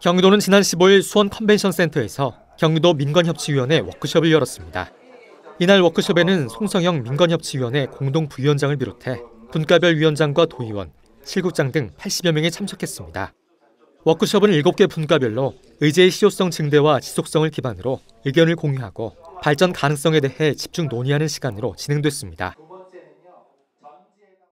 경기도는 지난 15일 수원 컨벤션 센터에서 경기도 민관협치위원회 워크숍을 열었습니다. 이날 워크숍에는 송성영 민관협치위원회 공동 부위원장을 비롯해 분과별 위원장과 도의원, 실국장 등 80여 명이 참석했습니다. 워크숍은 7개 분과별로 의제의 실효성 증대와 지속성을 기반으로 의견을 공유하고 발전 가능성에 대해 집중 논의하는 시간으로 진행됐습니다.